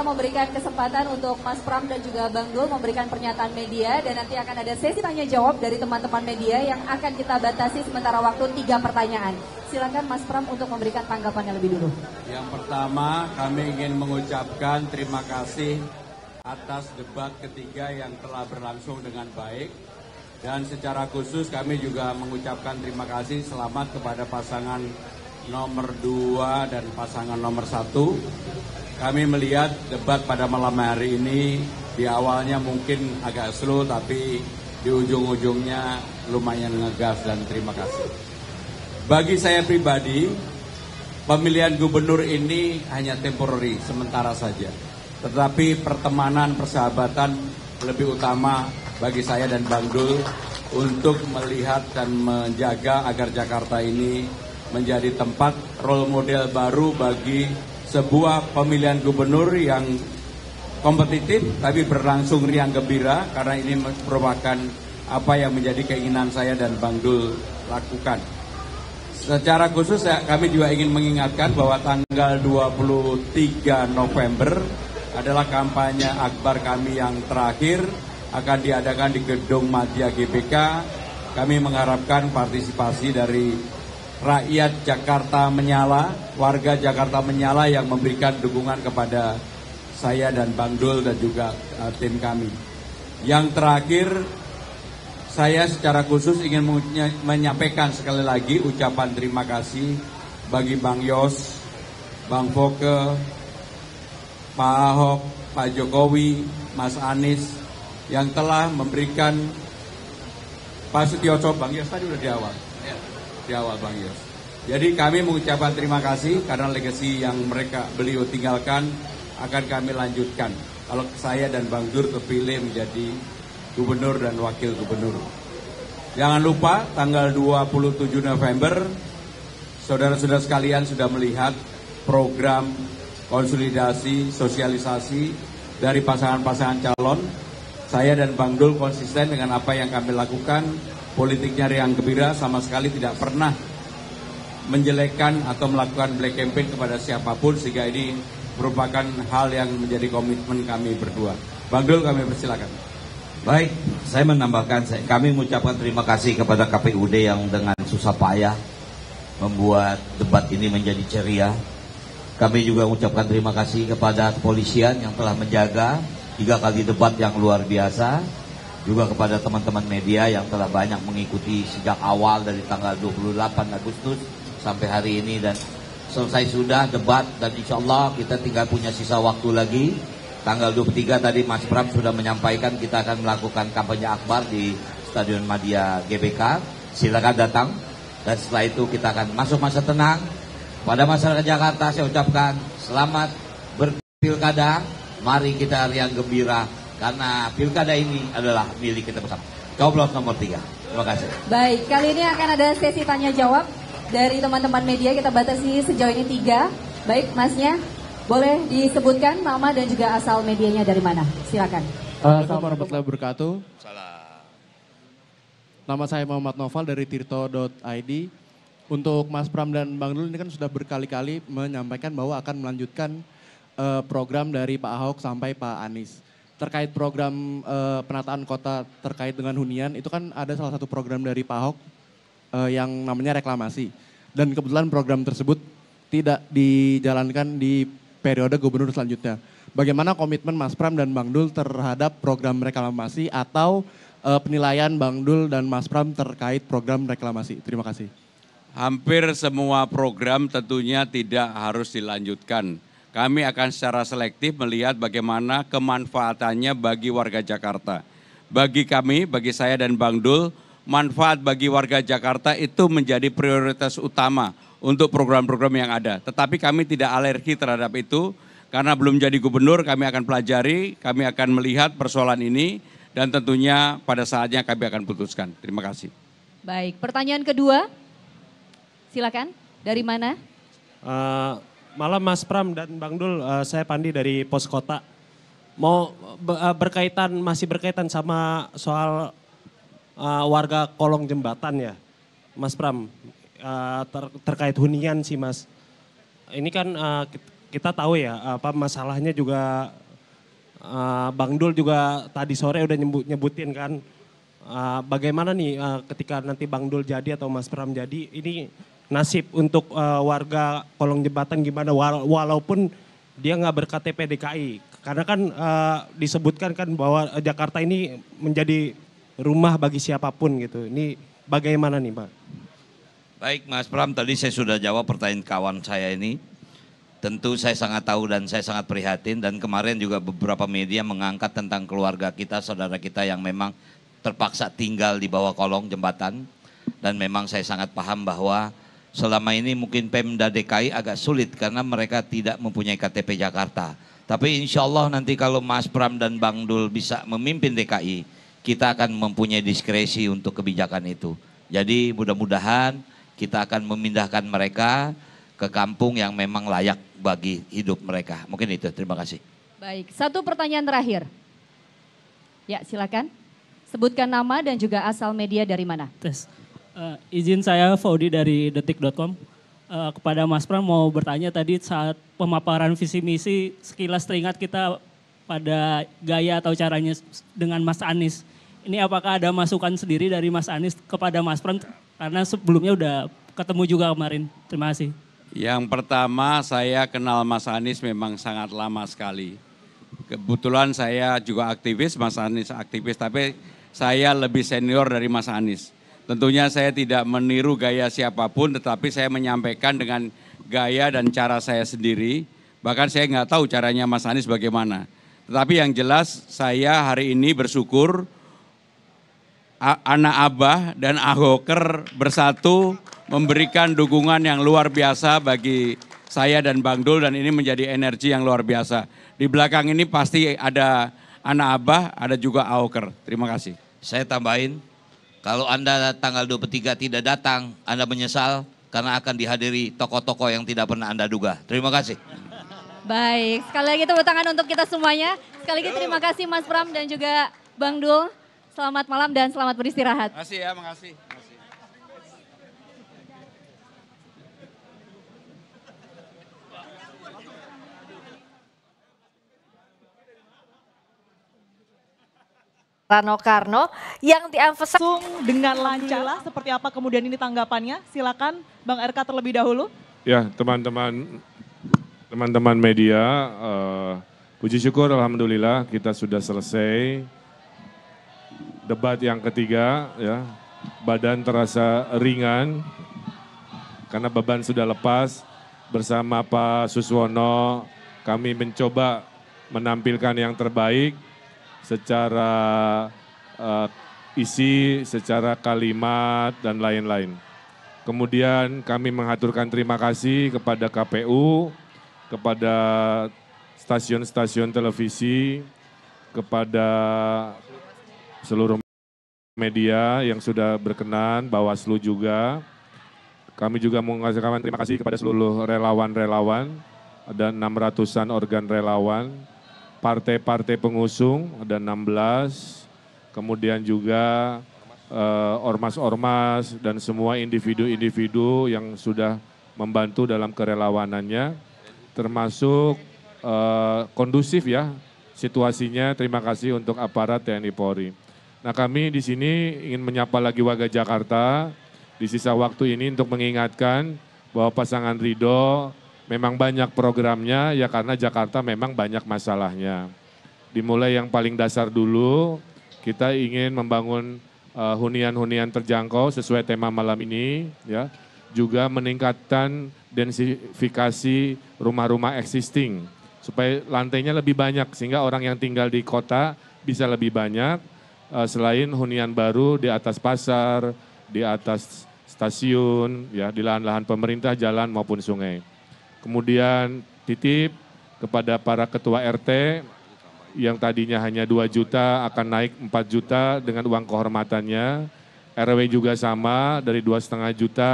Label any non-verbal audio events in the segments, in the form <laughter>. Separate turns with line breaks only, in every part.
Kita memberikan kesempatan untuk Mas Pram dan juga Bang Dul memberikan pernyataan media dan nanti akan ada sesi tanya jawab dari teman-teman media yang akan kita batasi sementara waktu tiga pertanyaan. Silakan Mas Pram untuk memberikan tanggapannya lebih dulu.
Yang pertama kami ingin mengucapkan terima kasih atas debat ketiga yang telah berlangsung dengan baik. Dan secara khusus kami juga mengucapkan terima kasih selamat kepada pasangan nomor 2 dan pasangan nomor 1 kami melihat debat pada malam hari ini di awalnya mungkin agak slow tapi di ujung-ujungnya lumayan ngegas dan terima kasih. Bagi saya pribadi, pemilihan gubernur ini hanya temporary, sementara saja. Tetapi pertemanan, persahabatan lebih utama bagi saya dan Bang Dul untuk melihat dan menjaga agar Jakarta ini menjadi tempat role model baru bagi sebuah pemilihan gubernur yang kompetitif tapi berlangsung riang gembira karena ini merupakan apa yang menjadi keinginan saya dan Bang Dul lakukan. Secara khusus ya, kami juga ingin mengingatkan bahwa tanggal 23 November adalah kampanye akbar kami yang terakhir akan diadakan di gedung Madya GBK. Kami mengharapkan partisipasi dari rakyat Jakarta menyala, warga Jakarta menyala yang memberikan dukungan kepada saya dan Bang Dul dan juga uh, tim kami. Yang terakhir, saya secara khusus ingin menyampaikan sekali lagi ucapan terima kasih bagi Bang Yos, Bang Foke, Pak Ahok, Pak Jokowi, Mas Anies yang telah memberikan Pak Sutioso, Bang Yos tadi sudah di awal Setiawal Bang Yos. Ya. Jadi kami mengucapkan terima kasih karena legasi yang mereka beliau tinggalkan akan kami lanjutkan. Kalau saya dan Bang Dur terpilih menjadi gubernur dan wakil gubernur. Jangan lupa tanggal 27 November saudara-saudara sekalian sudah melihat program konsolidasi sosialisasi dari pasangan-pasangan calon. Saya dan Bang Dul konsisten dengan apa yang kami lakukan politiknya Riang Gembira sama sekali tidak pernah menjelekkan atau melakukan black campaign kepada siapapun sehingga ini merupakan hal yang menjadi komitmen kami berdua. Bang Dul kami persilakan. Baik, saya menambahkan,
saya, kami mengucapkan terima kasih kepada KPUD yang dengan susah payah membuat debat ini menjadi ceria. Kami juga mengucapkan terima kasih kepada kepolisian yang telah menjaga tiga kali debat yang luar biasa juga kepada teman-teman media yang telah banyak mengikuti sejak awal dari tanggal 28 Agustus sampai hari ini dan selesai sudah debat dan insya Allah kita tinggal punya sisa waktu lagi tanggal 23 tadi Mas Pram sudah menyampaikan kita akan melakukan kampanye akbar di Stadion Madia GBK silakan datang dan setelah itu kita akan masuk masa tenang pada masyarakat Jakarta saya ucapkan selamat berpilkada mari kita riang gembira karena pilkada ini adalah milik kita bersama. Coblos nomor tiga. Terima kasih.
Baik, kali ini akan ada sesi tanya jawab dari teman-teman media. Kita batasi sejauh ini tiga. Baik, masnya boleh disebutkan nama dan juga asal medianya dari mana? Silakan. Assalamualaikum
warahmatullahi wabarakatuh. Nama saya Muhammad Noval dari tirto.id. Untuk Mas Pram dan Bang Dul ini kan sudah berkali-kali menyampaikan bahwa akan melanjutkan eh, program dari Pak Ahok sampai Pak Anies terkait program uh, penataan kota terkait dengan hunian itu kan ada salah satu program dari Pak Ahok uh, yang namanya reklamasi. Dan kebetulan program tersebut tidak dijalankan di periode gubernur selanjutnya. Bagaimana komitmen Mas Pram dan Bang Dul terhadap program reklamasi atau uh, penilaian Bang Dul dan Mas Pram terkait program reklamasi? Terima kasih.
Hampir semua program tentunya tidak harus dilanjutkan kami akan secara selektif melihat bagaimana kemanfaatannya bagi warga Jakarta. Bagi kami, bagi saya dan Bang Dul, manfaat bagi warga Jakarta itu menjadi prioritas utama untuk program-program yang ada. Tetapi kami tidak alergi terhadap itu, karena belum jadi gubernur kami akan pelajari, kami akan melihat persoalan ini, dan tentunya pada saatnya kami akan putuskan. Terima kasih.
Baik, pertanyaan kedua, silakan. Dari mana?
Uh, malam Mas Pram dan Bang Dul. Uh, saya Pandi dari Pos Kota. Mau eh, berkaitan masih berkaitan sama soal uh, warga kolong jembatan ya, Mas Pram. Uh, ter, terkait hunian sih Mas. Ini kan uh, kita tahu ya apa masalahnya juga uh, Bang Dul juga tadi sore udah nyebut, nyebutin kan. Uh, bagaimana nih uh, ketika nanti Bang Dul jadi atau Mas Pram jadi ini nasib untuk uh, warga kolong jembatan gimana walaupun dia nggak berktp DKI karena kan uh, disebutkan kan bahwa eh, Jakarta ini menjadi rumah bagi siapapun gitu ini bagaimana nih pak?
Baik Mas Pram tadi saya sudah jawab pertanyaan kawan saya ini tentu saya sangat tahu dan saya sangat prihatin dan kemarin juga beberapa media mengangkat tentang keluarga kita saudara kita yang memang terpaksa tinggal di bawah kolong jembatan dan memang saya sangat paham bahwa selama ini mungkin Pemda DKI agak sulit karena mereka tidak mempunyai KTP Jakarta. Tapi insya Allah nanti kalau Mas Pram dan Bang Dul bisa memimpin DKI, kita akan mempunyai diskresi untuk kebijakan itu. Jadi mudah-mudahan kita akan memindahkan mereka ke kampung yang memang layak bagi hidup mereka. Mungkin itu, terima kasih.
Baik, satu pertanyaan terakhir. Ya, silakan. Sebutkan nama dan juga asal media dari mana. Tes.
Uh, izin saya Faudi dari detik.com. Uh, eh, kepada Mas Pram mau bertanya tadi saat pemaparan visi misi sekilas teringat kita pada gaya atau caranya dengan Mas Anies. Ini apakah ada masukan sendiri dari Mas Anies kepada Mas Pram karena sebelumnya udah ketemu juga kemarin. Terima
kasih.
Yang pertama saya kenal Mas Anies memang sangat lama sekali. Kebetulan saya juga aktivis, Mas Anies aktivis, tapi saya lebih senior dari Mas Anies Tentunya saya tidak meniru gaya siapapun, tetapi saya menyampaikan dengan gaya dan cara saya sendiri. Bahkan saya nggak tahu caranya Mas Anies bagaimana. Tetapi yang jelas saya hari ini bersyukur anak Abah dan Ahoker bersatu memberikan dukungan yang luar biasa bagi saya dan Bang Dul dan ini menjadi energi yang luar biasa. Di belakang ini pasti ada anak Abah, ada juga Ahoker. Terima kasih. Saya tambahin,
kalau Anda tanggal 23 tidak datang, Anda menyesal karena akan dihadiri tokoh-tokoh yang tidak pernah Anda duga. Terima kasih.
Baik, sekali lagi tepuk tangan untuk kita semuanya. Sekali lagi terima kasih Mas Pram dan juga Bang Dul. Selamat malam dan selamat beristirahat.
Terima kasih ya, makasih.
Rano Karno yang diemphasize dengan lancar
seperti apa kemudian ini tanggapannya silakan Bang RK terlebih dahulu
ya teman-teman teman-teman media uh, puji syukur alhamdulillah kita sudah selesai debat yang ketiga ya badan terasa ringan karena beban sudah lepas bersama Pak Suswono kami mencoba menampilkan yang terbaik secara uh, isi, secara kalimat, dan lain-lain. Kemudian kami mengaturkan terima kasih kepada KPU, kepada stasiun-stasiun televisi, kepada seluruh media yang sudah berkenan, Bawaslu juga. Kami juga mengucapkan terima kasih kepada seluruh relawan-relawan, ada 600-an organ relawan, partai-partai pengusung ada 16, kemudian juga eh, ormas-ormas dan semua individu-individu yang sudah membantu dalam kerelawanannya, termasuk uh, kondusif ya situasinya. Terima kasih untuk aparat TNI Polri. Nah kami di sini ingin menyapa lagi warga Jakarta di sisa waktu ini untuk mengingatkan bahwa pasangan Ridho Memang banyak programnya ya karena Jakarta memang banyak masalahnya. Dimulai yang paling dasar dulu, kita ingin membangun eh, hunian-hunian uh, terjangkau sesuai tema malam ini ya. Juga meningkatkan densifikasi rumah-rumah existing supaya lantainya lebih banyak sehingga orang yang tinggal di kota bisa lebih banyak uh, selain hunian baru di atas pasar, di atas stasiun, ya di lahan-lahan pemerintah, jalan maupun sungai kemudian titip kepada para ketua RT yang tadinya hanya 2 juta akan naik 4 juta dengan uang kehormatannya. RW juga sama dari dua setengah juta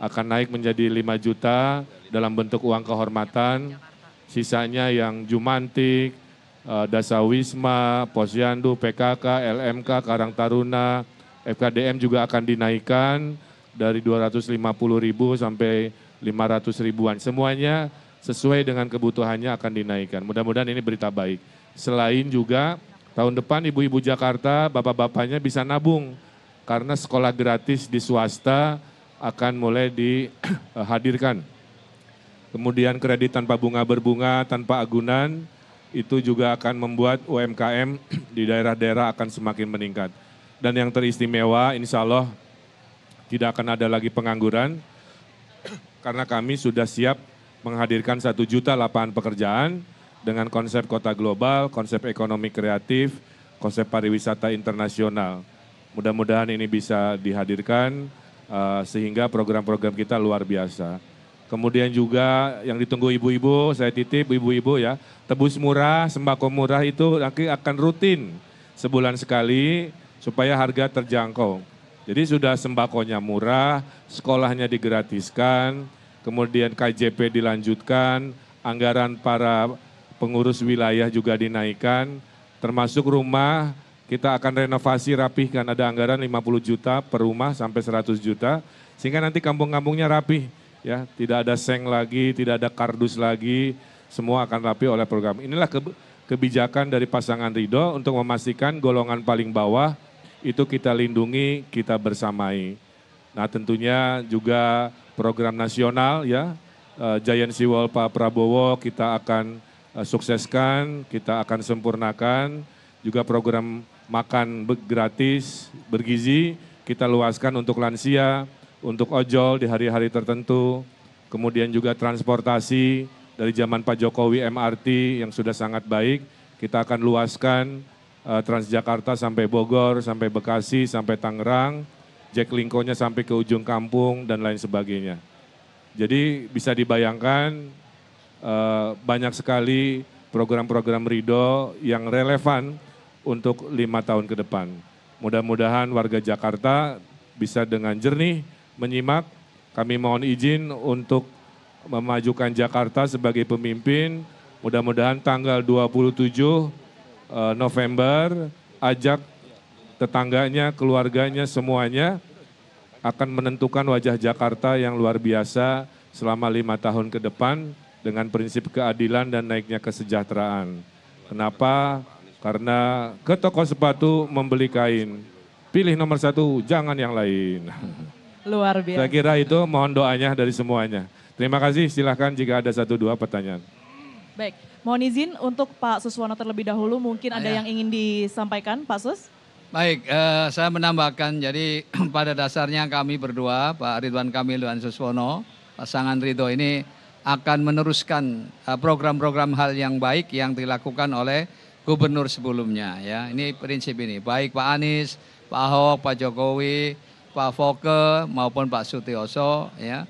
akan naik menjadi 5 juta dalam bentuk uang kehormatan. Sisanya yang Jumantik, eh, Dasawisma, Posyandu, PKK, LMK, Karang Taruna, FKDM juga akan dinaikkan dari 250 ribu sampai 500 ribuan. Semuanya sesuai dengan kebutuhannya akan dinaikkan. Mudah-mudahan ini berita baik. Selain juga tahun depan ibu-ibu Jakarta, bapak-bapaknya bisa nabung karena sekolah gratis di swasta akan mulai dihadirkan. Kemudian kredit tanpa bunga berbunga, tanpa agunan, itu juga akan membuat UMKM di daerah-daerah akan semakin meningkat. Dan yang teristimewa, insya Allah tidak akan ada lagi pengangguran, karena kami sudah siap menghadirkan satu juta lapangan pekerjaan dengan konsep kota global, konsep ekonomi kreatif, konsep pariwisata internasional. Mudah-mudahan ini bisa dihadirkan uh, sehingga program-program kita luar biasa. Kemudian juga yang ditunggu ibu-ibu, saya titip ibu-ibu ya, tebus murah, sembako murah itu nanti akan rutin sebulan sekali supaya harga terjangkau. Jadi sudah sembakonya murah, sekolahnya digratiskan, kemudian KJP dilanjutkan, anggaran para pengurus wilayah juga dinaikkan, termasuk rumah kita akan renovasi rapihkan ada anggaran 50 juta per rumah sampai 100 juta sehingga nanti kampung-kampungnya rapih ya, tidak ada seng lagi, tidak ada kardus lagi, semua akan rapi oleh program. Inilah kebijakan dari pasangan Ridho untuk memastikan golongan paling bawah itu kita lindungi, kita bersamai. Nah tentunya juga program nasional ya, eh, Giant Seawall Pak Prabowo kita akan eh, sukseskan, kita akan sempurnakan. Juga program makan gratis, bergizi, kita luaskan untuk lansia, untuk ojol di hari-hari tertentu. Kemudian juga transportasi dari zaman Pak Jokowi MRT yang sudah sangat baik, kita akan luaskan uh, Transjakarta sampai Bogor, sampai Bekasi, sampai Tangerang, Jack Linkonya sampai ke ujung kampung dan lain sebagainya. Jadi bisa dibayangkan uh, banyak sekali program-program Rido yang relevan untuk lima tahun ke depan. Mudah-mudahan warga Jakarta bisa dengan jernih menyimak. Kami mohon izin untuk memajukan Jakarta sebagai pemimpin. Mudah-mudahan tanggal 27 Eh, November ajak tetangganya, keluarganya, semuanya akan menentukan wajah Jakarta yang luar biasa selama lima tahun ke depan dengan prinsip keadilan dan naiknya kesejahteraan. Kenapa? Karena ke toko sepatu membeli kain. Pilih nomor satu, jangan yang lain.
Luar biasa. Saya
kira itu mohon doanya dari semuanya. Terima kasih, silahkan jika ada satu dua pertanyaan.
Baik, mohon izin untuk Pak Suswono terlebih dahulu mungkin ada ah, ya. yang ingin disampaikan Pak Sus.
Baik, eh, saya menambahkan jadi <clears throat> pada dasarnya kami berdua Pak Ridwan Kamil dan Suswono, pasangan Ridho ini akan meneruskan eh, program-program hal yang baik yang dilakukan oleh gubernur sebelumnya ya. Ini prinsip ini, baik Pak Anies, Pak Ahok, Pak Jokowi, Pak Foke maupun Pak Sutioso ya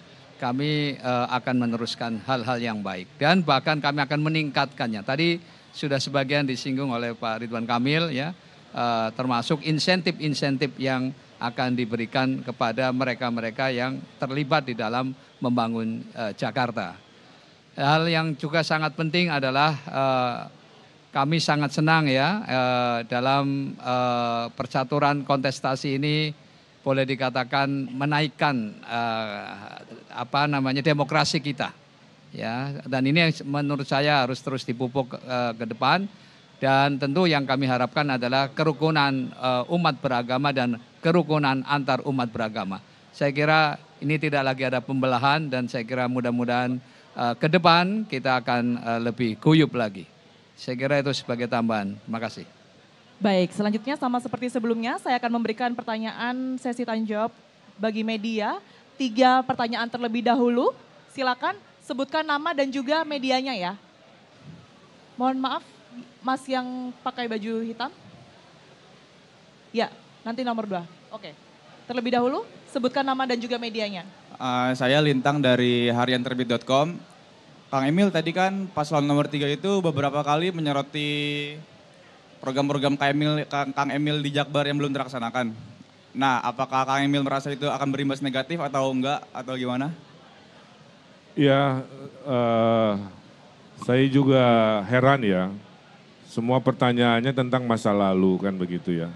kami uh, akan meneruskan hal-hal yang baik dan bahkan kami akan meningkatkannya. Tadi sudah sebagian disinggung oleh Pak Ridwan Kamil ya, uh, termasuk insentif-insentif yang akan diberikan kepada mereka-mereka yang terlibat di dalam membangun uh, Jakarta. Hal yang juga sangat penting adalah uh, kami sangat senang ya uh, dalam uh, percaturan kontestasi ini boleh dikatakan menaikkan uh, apa namanya demokrasi kita ya dan ini yang menurut saya harus terus dipupuk uh, ke depan dan tentu yang kami harapkan adalah kerukunan uh, umat beragama dan kerukunan antar umat beragama. Saya kira ini tidak lagi ada pembelahan dan saya kira mudah-mudahan uh, ke depan kita akan uh, lebih guyup lagi. Saya kira itu sebagai tambahan. Terima kasih.
Baik, selanjutnya sama seperti sebelumnya saya akan memberikan pertanyaan sesi tanya jawab bagi media. Tiga pertanyaan terlebih dahulu. Silakan sebutkan nama dan juga medianya ya. Mohon maaf, Mas yang pakai baju hitam. Ya, nanti nomor dua. Oke. Terlebih dahulu, sebutkan nama dan juga medianya.
Uh, saya Lintang dari harianterbit.com. Kang Emil tadi kan paslon nomor tiga itu beberapa kali menyoroti program-program Kang Emil, Kang Emil di Jakbar yang belum terlaksanakan. Nah, apakah Kang Emil merasa itu akan berimbas negatif atau enggak atau gimana?
Ya, uh, saya juga heran ya. Semua pertanyaannya tentang masa lalu kan begitu ya.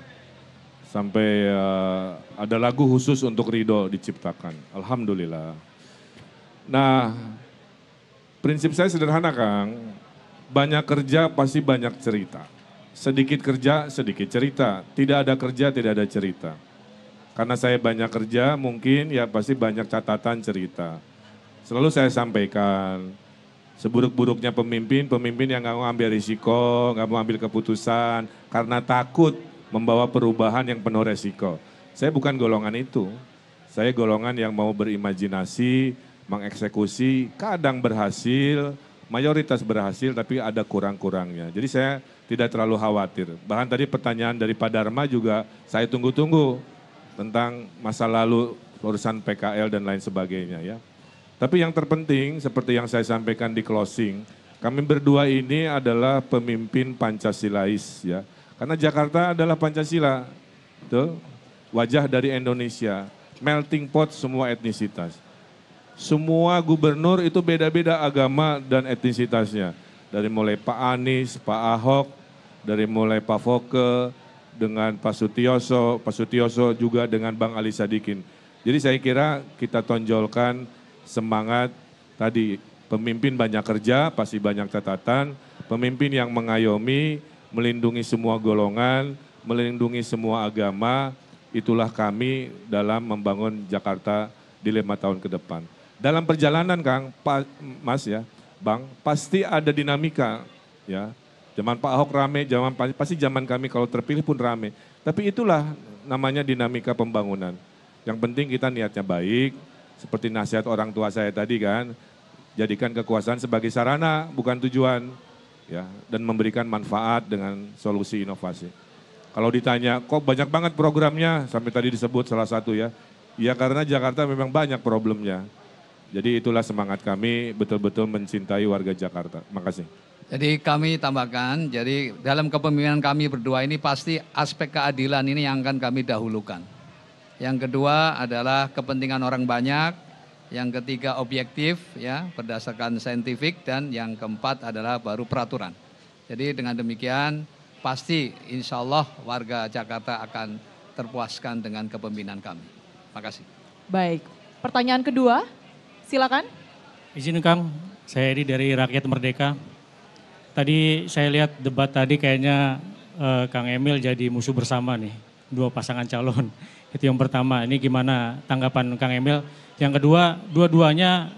Sampai uh, ada lagu khusus untuk Ridho diciptakan. Alhamdulillah. Nah, prinsip saya sederhana Kang. Banyak kerja pasti banyak cerita. Sedikit kerja, sedikit cerita. Tidak ada kerja, tidak ada cerita. Karena saya banyak kerja, mungkin ya pasti banyak catatan cerita. Selalu saya sampaikan, seburuk-buruknya pemimpin, pemimpin yang nggak mau ambil risiko, nggak mau ambil keputusan, karena takut membawa perubahan yang penuh resiko. Saya bukan golongan itu. Saya golongan yang mau berimajinasi, mengeksekusi, kadang berhasil, mayoritas berhasil tapi ada kurang-kurangnya. Jadi saya tidak terlalu khawatir. Bahkan tadi pertanyaan dari Pak Dharma juga saya tunggu-tunggu tentang masa lalu urusan PKL dan lain sebagainya ya. Tapi yang terpenting seperti yang saya sampaikan di closing, kami berdua ini adalah pemimpin Pancasilais ya. Karena Jakarta adalah Pancasila. Tuh, wajah dari Indonesia, melting pot semua etnisitas. Semua gubernur itu beda-beda agama dan etnisitasnya dari mulai Pak Anies, Pak Ahok, dari mulai Pak Foke dengan Pak Sutioso, Pak Sutioso juga dengan Bang Ali Sadikin. Jadi saya kira kita tonjolkan semangat tadi pemimpin banyak kerja pasti banyak catatan, pemimpin yang mengayomi, melindungi semua golongan, melindungi semua agama, itulah kami dalam membangun Jakarta di lima tahun ke depan. Dalam perjalanan Kang, Pak Mas ya, Bang, pasti ada dinamika ya. Zaman Pak Ahok rame, zaman pasti zaman kami kalau terpilih pun rame. Tapi itulah namanya dinamika pembangunan. Yang penting kita niatnya baik, seperti nasihat orang tua saya tadi kan, jadikan kekuasaan sebagai sarana bukan tujuan ya dan memberikan manfaat dengan solusi inovasi. Kalau ditanya kok banyak banget programnya sampai tadi disebut salah satu ya. Ya karena Jakarta memang banyak problemnya. Jadi itulah semangat kami betul-betul mencintai warga Jakarta. Makasih.
Jadi kami tambahkan, jadi dalam kepemimpinan kami berdua ini pasti aspek keadilan ini yang akan kami dahulukan. Yang kedua adalah kepentingan orang banyak, yang ketiga objektif ya berdasarkan saintifik dan yang keempat adalah baru peraturan. Jadi dengan demikian pasti insya Allah warga Jakarta akan terpuaskan dengan kepemimpinan
kami. Terima kasih.
Baik, pertanyaan kedua silakan.
Izin Kang, saya Edi dari Rakyat Merdeka. Tadi saya lihat debat tadi kayaknya uh, Kang Emil jadi musuh bersama nih, dua pasangan calon. <laughs> Itu yang pertama, ini gimana tanggapan Kang Emil? Yang kedua, dua-duanya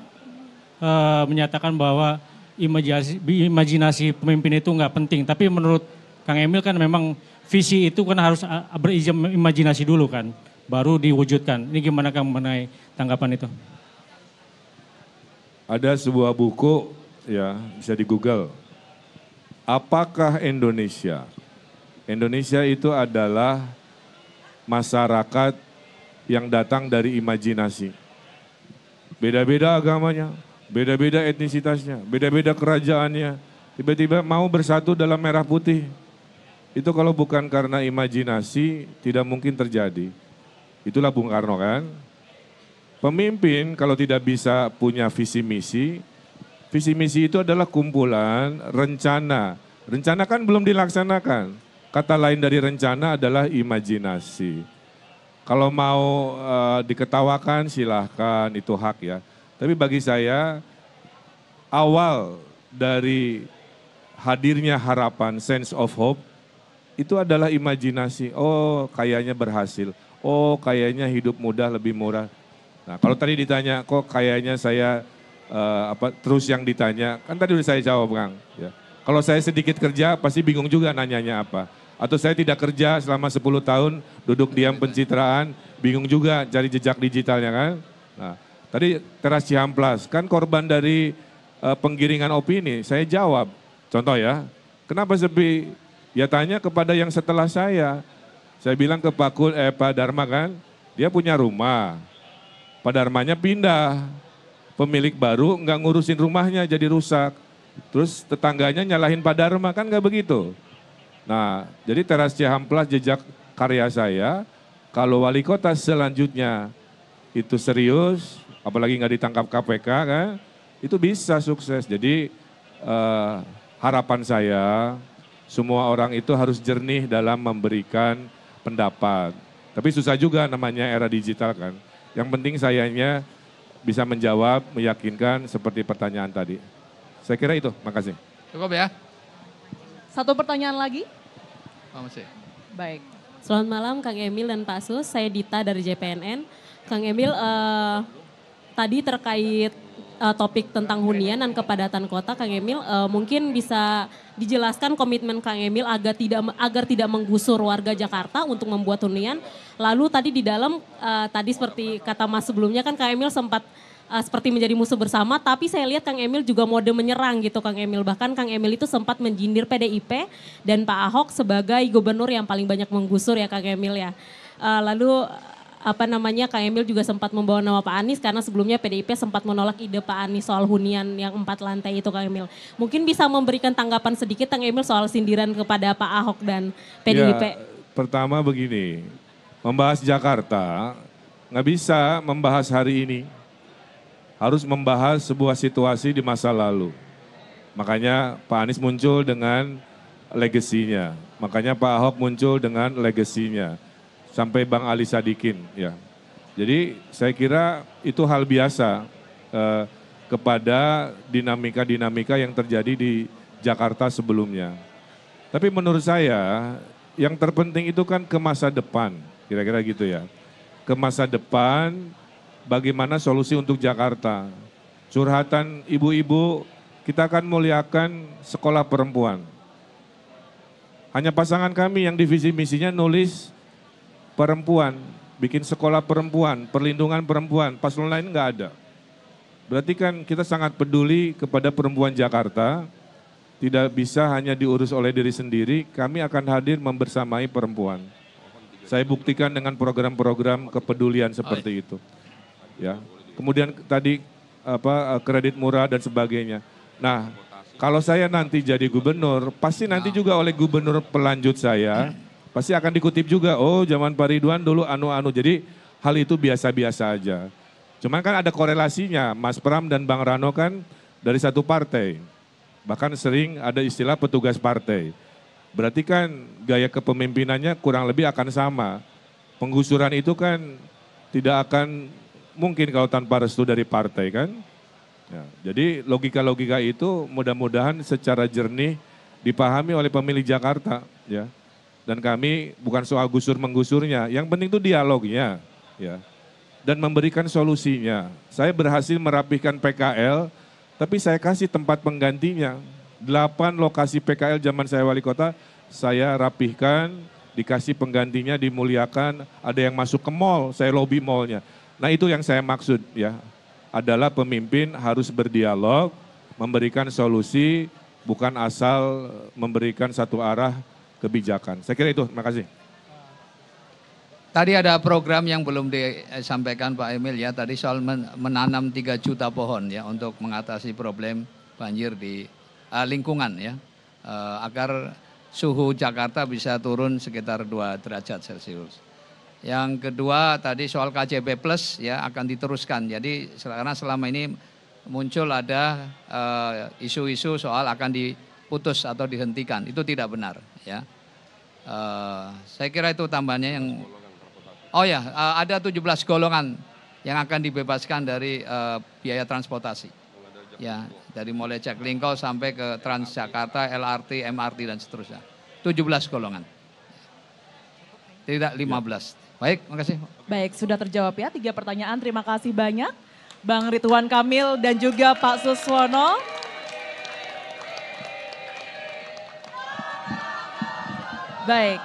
uh, menyatakan bahwa imajinasi, imajinasi pemimpin itu nggak penting. Tapi menurut Kang Emil kan memang visi itu kan harus eh, berimajinasi dulu kan, baru diwujudkan. Ini gimana Kang mengenai tanggapan itu?
Ada sebuah buku ya bisa di Google apakah Indonesia? Indonesia itu adalah masyarakat yang datang dari imajinasi. Beda-beda agamanya, beda-beda etnisitasnya, beda-beda kerajaannya. Tiba-tiba mau bersatu dalam merah putih. Itu kalau bukan karena imajinasi tidak mungkin terjadi. Itulah Bung Karno kan. Pemimpin kalau tidak bisa punya visi misi, Visi misi itu adalah kumpulan rencana. Rencana kan belum dilaksanakan. Kata lain dari rencana adalah imajinasi. Kalau mau uh, diketawakan silahkan itu hak ya. Tapi bagi saya awal dari hadirnya harapan, sense of hope itu adalah imajinasi. Oh kayaknya berhasil. Oh kayaknya hidup mudah lebih murah. Nah kalau tadi ditanya kok kayaknya saya uh, apa terus yang ditanya kan tadi udah saya jawab kang ya kalau saya sedikit kerja pasti bingung juga nanyanya apa atau saya tidak kerja selama 10 tahun duduk diam pencitraan bingung juga cari jejak digitalnya kan nah tadi teras Cihamplas kan korban dari uh, penggiringan opini saya jawab contoh ya kenapa sepi ya tanya kepada yang setelah saya saya bilang ke Pak Kul eh Pak Dharma kan dia punya rumah Pak Dharmanya pindah pemilik baru nggak ngurusin rumahnya jadi rusak. Terus tetangganya nyalahin Pak Dharma, kan nggak begitu. Nah, jadi teras Cihamplas jejak karya saya, kalau wali kota selanjutnya itu serius, apalagi nggak ditangkap KPK kan, itu bisa sukses. Jadi eh, harapan saya semua orang itu harus jernih dalam memberikan pendapat. Tapi susah juga namanya era digital kan. Yang penting sayanya bisa menjawab, meyakinkan seperti pertanyaan tadi. Saya kira itu, makasih.
Cukup ya.
Satu pertanyaan lagi. Oh, masih. Baik. Selamat malam Kang Emil dan Pak Sus, saya Dita dari JPNN. Kang Emil, eh, tadi terkait uh, topik tentang hunian dan kepadatan kota Kang Emil uh, mungkin bisa dijelaskan komitmen Kang Emil agar tidak agar tidak menggusur warga Jakarta untuk membuat hunian. Lalu tadi di dalam uh, tadi seperti kata Mas sebelumnya kan Kang Emil sempat uh, seperti menjadi musuh bersama, tapi saya lihat Kang Emil juga mode menyerang gitu Kang Emil. Bahkan Kang Emil itu sempat menjindir PDIP dan Pak Ahok sebagai gubernur yang paling banyak menggusur ya Kang Emil ya. Uh, lalu apa namanya Kang Emil juga sempat membawa nama Pak Anies karena sebelumnya PDIP sempat menolak ide Pak Anies soal hunian yang empat lantai itu Kang Emil. Mungkin bisa memberikan tanggapan sedikit Kang Emil soal sindiran kepada Pak Ahok dan
PDIP. Ya, pertama begini, membahas Jakarta nggak bisa membahas hari ini. Harus membahas sebuah situasi di masa lalu. Makanya Pak Anies muncul dengan legasinya. Makanya Pak Ahok muncul dengan legasinya sampai Bang Ali Sadikin ya. Jadi saya kira itu hal biasa eh, kepada dinamika-dinamika yang terjadi di Jakarta sebelumnya. Tapi menurut saya yang terpenting itu kan ke masa depan, kira-kira gitu ya. Ke masa depan bagaimana solusi untuk Jakarta. Curhatan ibu-ibu kita akan muliakan sekolah perempuan. Hanya pasangan kami yang divisi misinya nulis perempuan, bikin sekolah perempuan, perlindungan perempuan, paslon lain nggak ada. Berarti kan kita sangat peduli kepada perempuan Jakarta, tidak bisa hanya diurus oleh diri sendiri, kami akan hadir membersamai perempuan. Saya buktikan dengan program-program kepedulian seperti itu. Ya. Kemudian tadi apa kredit murah dan sebagainya. Nah, kalau saya nanti jadi gubernur, pasti nanti nah. juga oleh gubernur pelanjut saya Pasti akan dikutip juga, oh zaman Pak Ridwan dulu anu-anu. Jadi hal itu biasa-biasa aja. Cuman kan ada korelasinya, Mas Pram dan Bang Rano kan dari satu partai. Bahkan sering ada istilah petugas partai. Berarti kan gaya kepemimpinannya kurang lebih akan sama. Penggusuran itu kan tidak akan mungkin kalau tanpa restu dari partai kan. Ya, jadi logika-logika itu mudah-mudahan secara jernih dipahami oleh pemilih Jakarta ya. Dan kami bukan soal gusur menggusurnya, yang penting itu dialognya, ya. Dan memberikan solusinya. Saya berhasil merapihkan PKL, tapi saya kasih tempat penggantinya. Delapan lokasi PKL zaman saya wali kota, saya rapihkan, dikasih penggantinya, dimuliakan, ada yang masuk ke mall, saya lobby mallnya. Nah itu yang saya maksud ya, adalah pemimpin harus berdialog, memberikan solusi, bukan asal memberikan satu arah kebijakan. Saya kira itu, terima kasih.
Tadi ada program yang belum disampaikan Pak Emil ya, tadi soal menanam 3 juta pohon ya untuk mengatasi problem banjir di uh, lingkungan ya, uh, agar suhu Jakarta bisa turun sekitar 2 derajat Celcius. Yang kedua tadi soal KJP Plus ya akan diteruskan, jadi karena selama ini muncul ada eh, isu-isu uh, isu -isu soal akan di putus atau dihentikan. Itu tidak benar. Ya, uh, saya kira itu tambahnya yang. Oh ya, uh, ada 17 golongan yang akan dibebaskan dari uh, biaya transportasi. Ya, dari mulai Jaklingko sampai ke Transjakarta, LRT, MRT dan seterusnya. 17 golongan. Tidak 15. Baik, makasih. Baik,
sudah terjawab ya tiga pertanyaan. Terima kasih banyak Bang Rituan Kamil dan juga Pak Suswono. Baik.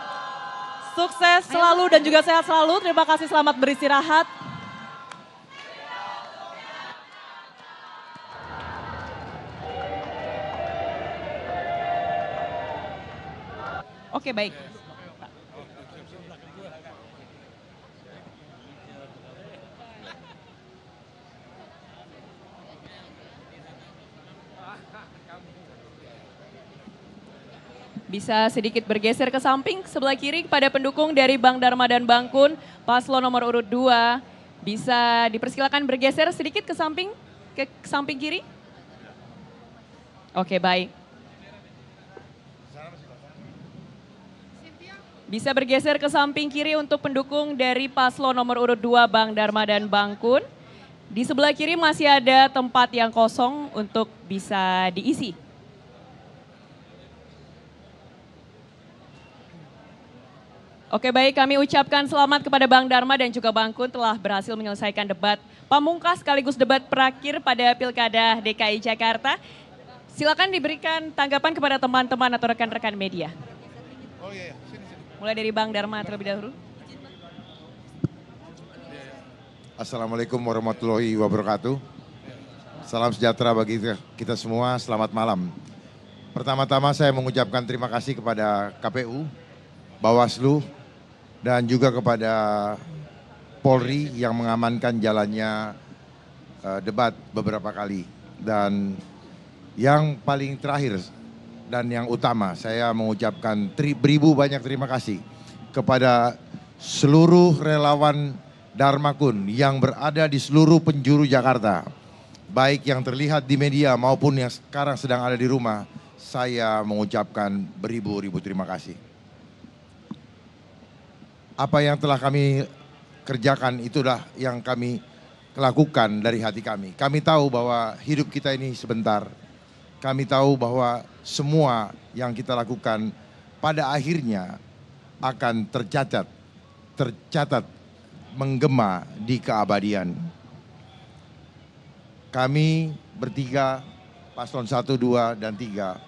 Sukses selalu dan juga sehat selalu. Terima kasih selamat beristirahat.
Oke, baik. bisa sedikit bergeser ke samping sebelah kiri kepada pendukung dari Bang Dharma dan Bang Kun, paslon nomor urut 2. Bisa dipersilakan bergeser sedikit ke samping, ke, samping kiri. Oke, baik. Bisa bergeser ke samping kiri untuk pendukung dari paslon nomor urut 2 Bang Dharma dan Bang Kun. Di sebelah kiri masih ada tempat yang kosong untuk bisa diisi. Oke baik kami ucapkan selamat kepada Bang Dharma dan juga Bang Kun telah berhasil menyelesaikan debat pamungkas sekaligus debat terakhir pada Pilkada DKI Jakarta. Silakan diberikan tanggapan kepada teman-teman atau rekan-rekan media. Oh, iya, iya. Mulai dari Bang Dharma terlebih dahulu.
Assalamualaikum warahmatullahi wabarakatuh. Salam sejahtera bagi kita semua, selamat malam. Pertama-tama saya mengucapkan terima kasih kepada KPU Bawaslu dan juga kepada Polri yang mengamankan jalannya uh, debat beberapa kali. Dan yang paling terakhir dan yang utama saya mengucapkan beribu banyak terima kasih kepada seluruh relawan Darmakun yang berada di seluruh penjuru Jakarta. Baik yang terlihat di media maupun yang sekarang sedang ada di rumah, saya mengucapkan beribu-ribu terima kasih apa yang telah kami kerjakan itulah yang kami lakukan dari hati kami. Kami tahu bahwa hidup kita ini sebentar. Kami tahu bahwa semua yang kita lakukan pada akhirnya akan tercatat, tercatat menggema di keabadian. Kami bertiga, paslon satu dua dan tiga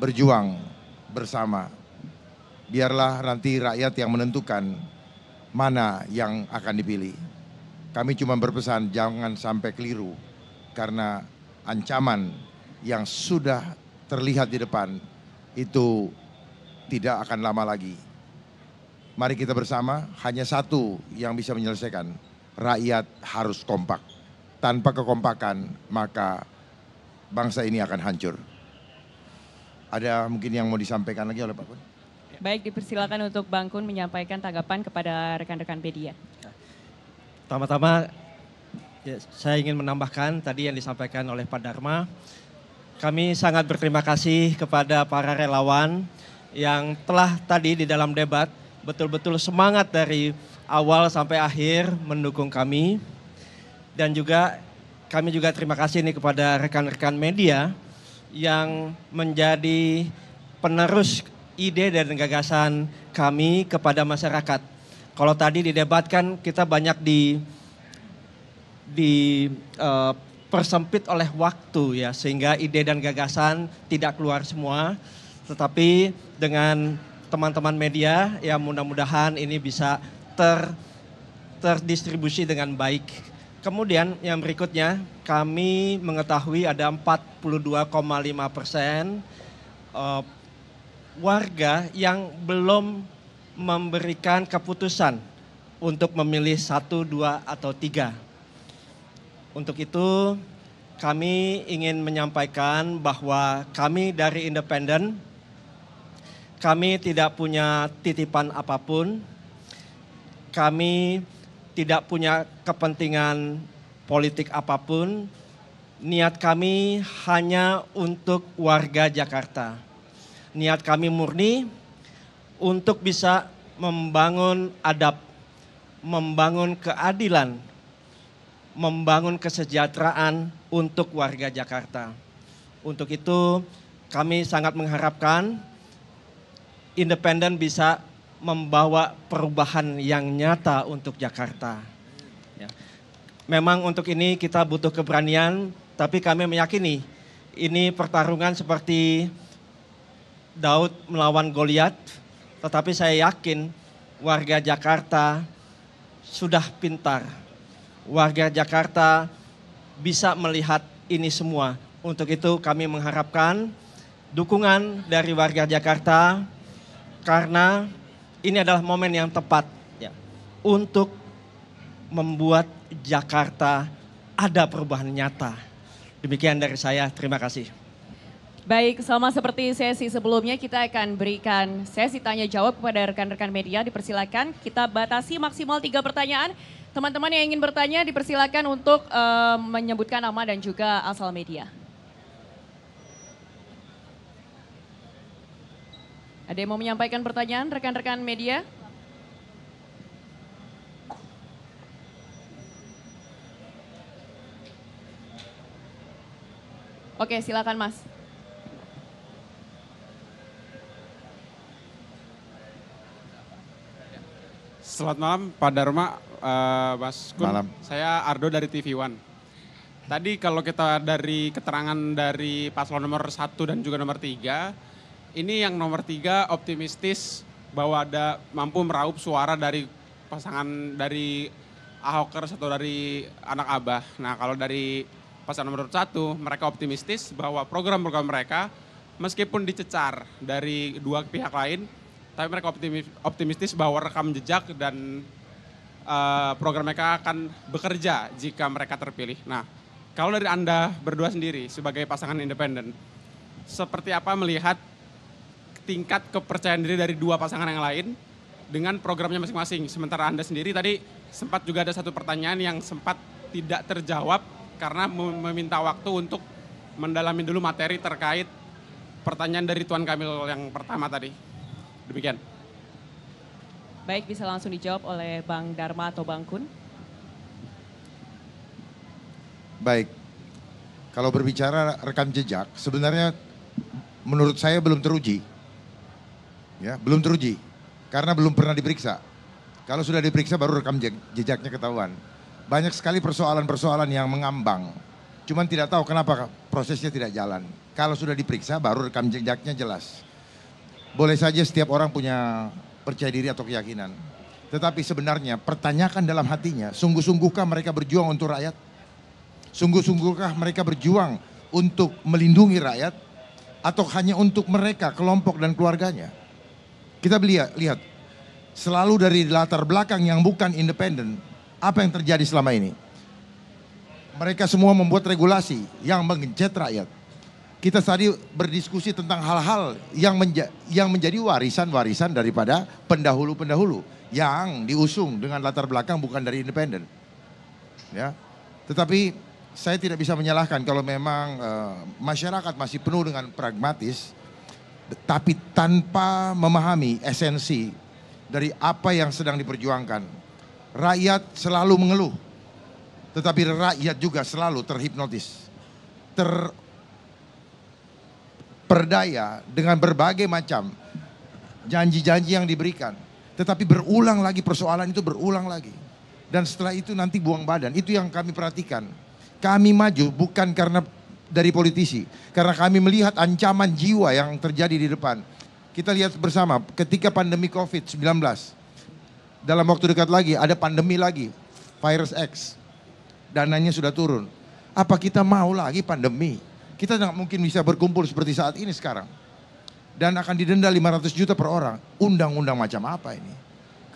berjuang bersama biarlah nanti rakyat yang menentukan mana yang akan dipilih. Kami cuma berpesan jangan sampai keliru karena ancaman yang sudah terlihat di depan itu tidak akan lama lagi. Mari kita bersama, hanya satu yang bisa menyelesaikan. Rakyat harus kompak. Tanpa kekompakan, maka bangsa ini akan hancur. Ada mungkin yang mau disampaikan lagi oleh Pak Kun?
Ya. Baik, dipersilakan untuk Bang Kun menyampaikan tanggapan kepada rekan-rekan media.
Pertama-tama, ya, saya ingin menambahkan tadi yang disampaikan oleh Pak Dharma. Kami sangat berterima kasih kepada para relawan yang telah tadi di dalam debat betul-betul semangat dari awal sampai akhir mendukung kami. Dan juga kami juga terima kasih nih kepada rekan-rekan media yang menjadi penerus ide dan gagasan kami kepada masyarakat. Kalau tadi didebatkan kita banyak di dipersempit eh, uh, oleh waktu ya sehingga ide dan gagasan tidak keluar semua. Tetapi dengan teman-teman media ya mudah-mudahan ini bisa ter terdistribusi dengan baik. Kemudian yang berikutnya kami mengetahui ada 42,5 persen eh, warga yang belum memberikan keputusan untuk memilih satu, dua, atau tiga. Untuk itu, kami ingin menyampaikan bahwa kami dari independen, kami tidak punya titipan apapun, kami tidak punya kepentingan politik apapun. Niat kami hanya untuk warga Jakarta niat kami murni untuk bisa membangun adab, membangun keadilan, membangun kesejahteraan untuk warga Jakarta. Untuk itu kami sangat mengharapkan independen bisa membawa perubahan yang nyata untuk Jakarta. Ya. Memang untuk ini kita butuh keberanian, tapi kami meyakini ini pertarungan seperti Daud melawan Goliat, tetapi saya yakin warga Jakarta sudah pintar. Warga Jakarta bisa melihat ini semua. Untuk itu kami mengharapkan dukungan dari warga Jakarta karena ini adalah momen yang tepat ya, untuk membuat Jakarta ada perubahan nyata. Demikian dari saya, terima kasih.
Baik, sama seperti sesi sebelumnya kita akan berikan sesi tanya jawab kepada rekan-rekan media. Dipersilakan kita batasi maksimal tiga pertanyaan. Teman-teman yang ingin bertanya dipersilakan untuk uh, menyebutkan nama dan juga asal media. Ada yang mau menyampaikan pertanyaan rekan-rekan media? Oke, silakan Mas.
Selamat malam Pak Dharma, uh, Mas Kun. Malam. Saya Ardo dari TV One. Tadi kalau kita dari keterangan dari paslon nomor satu dan juga nomor tiga, ini yang nomor tiga optimistis bahwa ada mampu meraup suara dari pasangan dari Ahokers atau dari anak Abah. Nah kalau dari pasangan nomor satu, mereka optimistis bahwa program-program mereka meskipun dicecar dari dua pihak lain, tapi mereka optimis, optimistis bahwa rekam jejak dan uh, program mereka akan bekerja jika mereka terpilih. Nah, kalau dari Anda berdua sendiri sebagai pasangan independen, seperti apa melihat tingkat kepercayaan diri dari dua pasangan yang lain dengan programnya masing-masing. Sementara Anda sendiri tadi sempat juga ada satu pertanyaan yang sempat tidak terjawab karena meminta waktu untuk mendalami dulu materi terkait pertanyaan dari Tuan Kamil yang pertama tadi.
Demikian.
Baik, bisa langsung dijawab oleh Bang Dharma atau Bang Kun.
Baik, kalau berbicara rekam jejak, sebenarnya menurut saya belum teruji. Ya, belum teruji. Karena belum pernah diperiksa. Kalau sudah diperiksa baru rekam jejaknya ketahuan. Banyak sekali persoalan-persoalan yang mengambang. Cuman tidak tahu kenapa prosesnya tidak jalan. Kalau sudah diperiksa baru rekam jejaknya jelas. Boleh saja setiap orang punya percaya diri atau keyakinan. Tetapi sebenarnya pertanyakan dalam hatinya, sungguh-sungguhkah mereka berjuang untuk rakyat? Sungguh-sungguhkah mereka berjuang untuk melindungi rakyat? Atau hanya untuk mereka, kelompok dan keluarganya? Kita lihat, ya, lihat selalu dari latar belakang yang bukan independen, apa yang terjadi selama ini? Mereka semua membuat regulasi yang menggencet rakyat kita tadi berdiskusi tentang hal-hal yang menja yang menjadi warisan-warisan daripada pendahulu-pendahulu yang diusung dengan latar belakang bukan dari independen. Ya. Tetapi saya tidak bisa menyalahkan kalau memang e, masyarakat masih penuh dengan pragmatis tapi tanpa memahami esensi dari apa yang sedang diperjuangkan. Rakyat selalu mengeluh tetapi rakyat juga selalu terhipnotis. Ter perdaya dengan berbagai macam janji-janji yang diberikan. Tetapi berulang lagi persoalan itu berulang lagi. Dan setelah itu nanti buang badan. Itu yang kami perhatikan. Kami maju bukan karena dari politisi. Karena kami melihat ancaman jiwa yang terjadi di depan. Kita lihat bersama ketika pandemi COVID-19. Dalam waktu dekat lagi ada pandemi lagi. Virus X. Dananya sudah turun. Apa kita mau lagi pandemi? kita tidak mungkin bisa berkumpul seperti saat ini sekarang. Dan akan didenda 500 juta per orang. Undang-undang macam apa ini?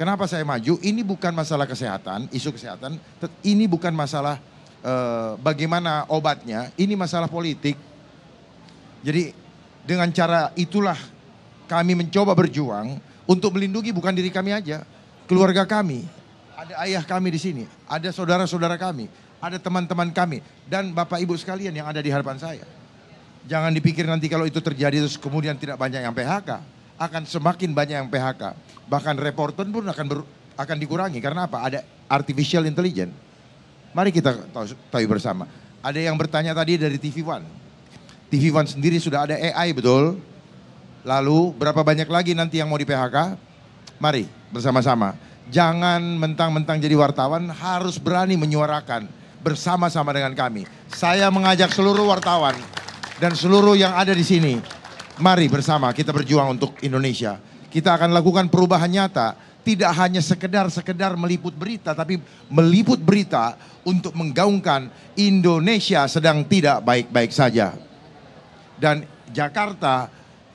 Kenapa saya maju? Ini bukan masalah kesehatan, isu kesehatan. Ini bukan masalah eh, bagaimana obatnya. Ini masalah politik. Jadi dengan cara itulah kami mencoba berjuang untuk melindungi bukan diri kami aja, keluarga kami, ada ayah kami di sini, ada saudara-saudara kami, ada teman-teman kami dan Bapak Ibu sekalian yang ada di harapan saya. Jangan dipikir nanti kalau itu terjadi terus kemudian tidak banyak yang PHK, akan semakin banyak yang PHK. Bahkan reporter pun akan ber, akan dikurangi karena apa? Ada artificial intelligence. Mari kita tahu, tahu bersama. Ada yang bertanya tadi dari TV One. TV One sendiri sudah ada AI betul? Lalu berapa banyak lagi nanti yang mau di PHK? Mari bersama-sama. Jangan mentang-mentang jadi wartawan harus berani menyuarakan bersama-sama dengan kami. Saya mengajak seluruh wartawan dan seluruh yang ada di sini, mari bersama kita berjuang untuk Indonesia. Kita akan lakukan perubahan nyata, tidak hanya sekedar-sekedar meliput berita, tapi meliput berita untuk menggaungkan Indonesia sedang tidak baik-baik saja. Dan Jakarta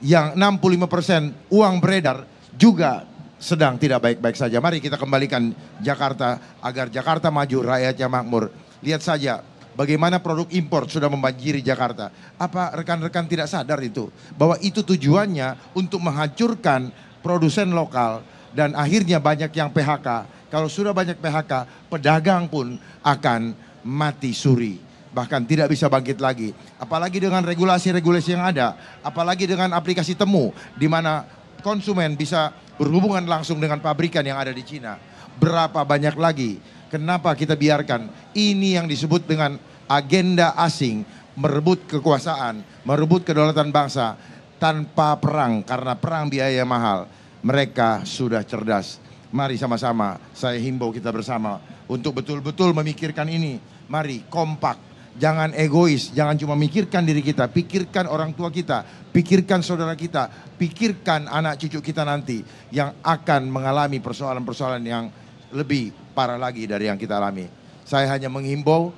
yang 65% uang beredar juga sedang tidak baik-baik saja. Mari kita kembalikan Jakarta agar Jakarta maju, rakyatnya makmur. Lihat saja bagaimana produk impor sudah membanjiri Jakarta. Apa rekan-rekan tidak sadar itu? Bahwa itu tujuannya untuk menghancurkan produsen lokal dan akhirnya banyak yang PHK. Kalau sudah banyak PHK, pedagang pun akan mati suri. Bahkan tidak bisa bangkit lagi. Apalagi dengan regulasi-regulasi yang ada. Apalagi dengan aplikasi temu di mana konsumen bisa berhubungan langsung dengan pabrikan yang ada di Cina. Berapa banyak lagi Kenapa kita biarkan? Ini yang disebut dengan agenda asing merebut kekuasaan, merebut kedaulatan bangsa tanpa perang karena perang biaya mahal. Mereka sudah cerdas. Mari sama-sama saya himbau kita bersama untuk betul-betul memikirkan ini. Mari kompak, jangan egois, jangan cuma mikirkan diri kita, pikirkan orang tua kita, pikirkan saudara kita, pikirkan anak cucu kita nanti yang akan mengalami persoalan-persoalan yang lebih parah lagi dari yang kita alami. Saya hanya menghimbau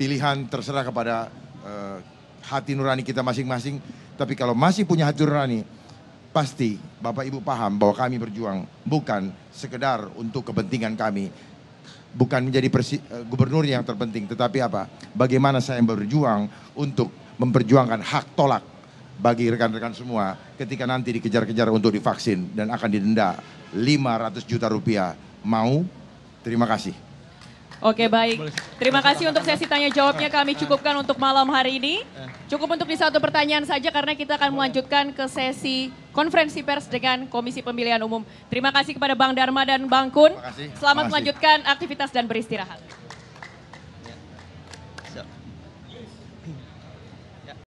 pilihan terserah kepada uh, hati nurani kita masing-masing. Tapi kalau masih punya hati nurani, pasti Bapak Ibu paham bahwa kami berjuang bukan sekedar untuk kepentingan kami. Bukan menjadi persi, uh, eh, gubernur yang terpenting, tetapi apa? Bagaimana saya berjuang untuk memperjuangkan hak tolak bagi rekan-rekan semua ketika nanti dikejar-kejar untuk divaksin dan akan didenda 500 juta rupiah mau. Terima kasih.
Oke baik, terima kasih untuk sesi tanya jawabnya kami cukupkan untuk malam hari ini. Cukup untuk di satu pertanyaan saja karena kita akan melanjutkan ke sesi konferensi pers dengan Komisi Pemilihan Umum. Terima kasih kepada Bang Dharma dan Bang Kun. Selamat melanjutkan aktivitas dan
beristirahat.